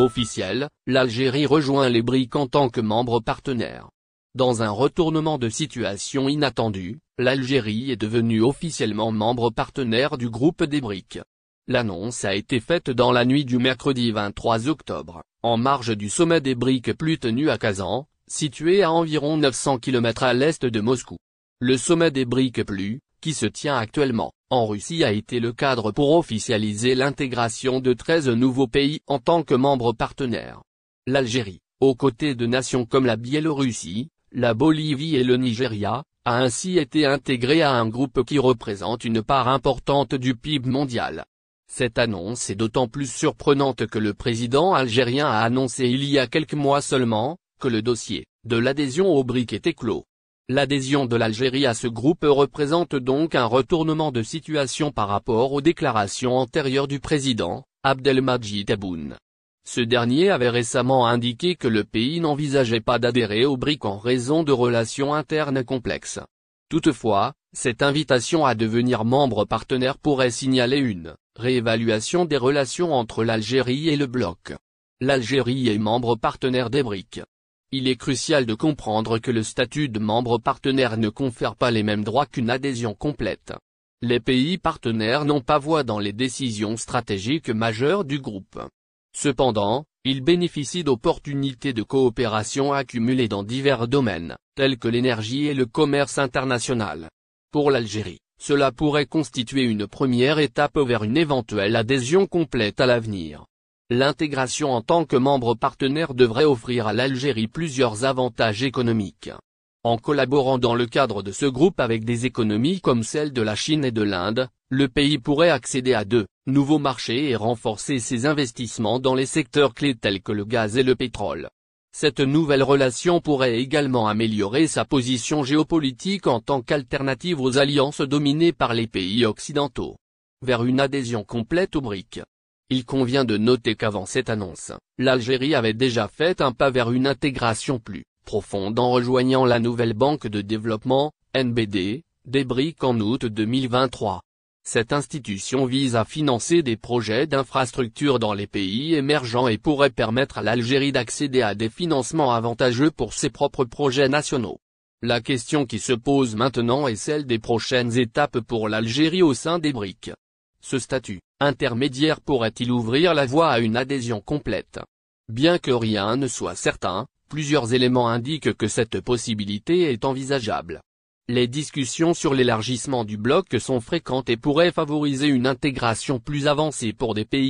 Officiel, l'Algérie rejoint les BRIC en tant que membre partenaire. Dans un retournement de situation inattendu, l'Algérie est devenue officiellement membre partenaire du groupe des BRIC. L'annonce a été faite dans la nuit du mercredi 23 octobre, en marge du sommet des BRIC plus tenu à Kazan, situé à environ 900 km à l'est de Moscou. Le sommet des BRIC plus, qui se tient actuellement, en Russie a été le cadre pour officialiser l'intégration de 13 nouveaux pays en tant que membres partenaires. L'Algérie, aux côtés de nations comme la Biélorussie, la Bolivie et le Nigeria, a ainsi été intégrée à un groupe qui représente une part importante du PIB mondial. Cette annonce est d'autant plus surprenante que le président algérien a annoncé il y a quelques mois seulement, que le dossier, de l'adhésion au BRIC était clos. L'adhésion de l'Algérie à ce groupe représente donc un retournement de situation par rapport aux déclarations antérieures du président, Abdelmajid Tebboune. Ce dernier avait récemment indiqué que le pays n'envisageait pas d'adhérer au BRIC en raison de relations internes complexes. Toutefois, cette invitation à devenir membre partenaire pourrait signaler une réévaluation des relations entre l'Algérie et le bloc. L'Algérie est membre partenaire des BRIC. Il est crucial de comprendre que le statut de membre partenaire ne confère pas les mêmes droits qu'une adhésion complète. Les pays partenaires n'ont pas voix dans les décisions stratégiques majeures du groupe. Cependant, ils bénéficient d'opportunités de coopération accumulées dans divers domaines, tels que l'énergie et le commerce international. Pour l'Algérie, cela pourrait constituer une première étape vers une éventuelle adhésion complète à l'avenir. L'intégration en tant que membre partenaire devrait offrir à l'Algérie plusieurs avantages économiques. En collaborant dans le cadre de ce groupe avec des économies comme celle de la Chine et de l'Inde, le pays pourrait accéder à deux nouveaux marchés et renforcer ses investissements dans les secteurs clés tels que le gaz et le pétrole. Cette nouvelle relation pourrait également améliorer sa position géopolitique en tant qu'alternative aux alliances dominées par les pays occidentaux. Vers une adhésion complète aux BRIC. Il convient de noter qu'avant cette annonce, l'Algérie avait déjà fait un pas vers une intégration plus profonde en rejoignant la nouvelle Banque de développement, NBD, des briques en août 2023. Cette institution vise à financer des projets d'infrastructures dans les pays émergents et pourrait permettre à l'Algérie d'accéder à des financements avantageux pour ses propres projets nationaux. La question qui se pose maintenant est celle des prochaines étapes pour l'Algérie au sein des BRIC. Ce statut intermédiaire pourrait-il ouvrir la voie à une adhésion complète Bien que rien ne soit certain, plusieurs éléments indiquent que cette possibilité est envisageable. Les discussions sur l'élargissement du bloc sont fréquentes et pourraient favoriser une intégration plus avancée pour des pays